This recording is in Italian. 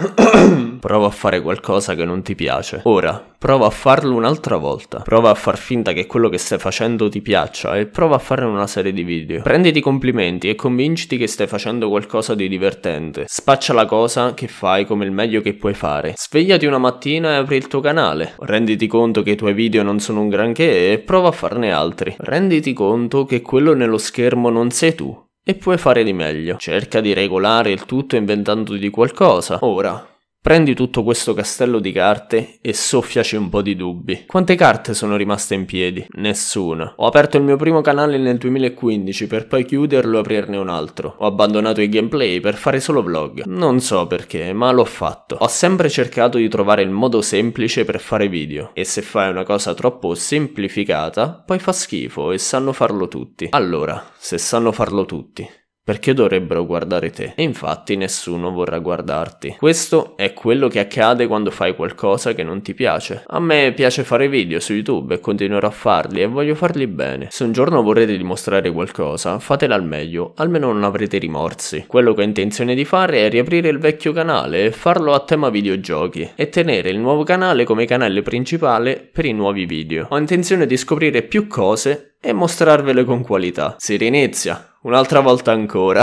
prova a fare qualcosa che non ti piace. Ora, prova a farlo un'altra volta. Prova a far finta che quello che stai facendo ti piaccia e prova a fare una serie di video. Prenditi complimenti e convinciti che stai facendo qualcosa di divertente. Spaccia la cosa che fai come il meglio che puoi fare. Svegliati una mattina e apri il tuo canale. Renditi conto che i tuoi video non sono un granché e prova a farne altri. Renditi conto che quello nello schermo non sei tu, e puoi fare di meglio. Cerca di regolare il tutto inventandoti qualcosa. Ora, Prendi tutto questo castello di carte e soffiaci un po' di dubbi. Quante carte sono rimaste in piedi? Nessuna. Ho aperto il mio primo canale nel 2015 per poi chiuderlo e aprirne un altro. Ho abbandonato i gameplay per fare solo vlog. Non so perché, ma l'ho fatto. Ho sempre cercato di trovare il modo semplice per fare video. E se fai una cosa troppo semplificata, poi fa schifo e sanno farlo tutti. Allora, se sanno farlo tutti, perché dovrebbero guardare te? E infatti nessuno vorrà guardarti. Questo è quello che accade quando fai qualcosa che non ti piace. A me piace fare video su YouTube e continuerò a farli e voglio farli bene. Se un giorno vorrete dimostrare qualcosa, fatela al meglio, almeno non avrete rimorsi. Quello che ho intenzione di fare è riaprire il vecchio canale e farlo a tema videogiochi e tenere il nuovo canale come canale principale per i nuovi video. Ho intenzione di scoprire più cose e mostrarvele con qualità. Si rinizia! Un'altra volta ancora.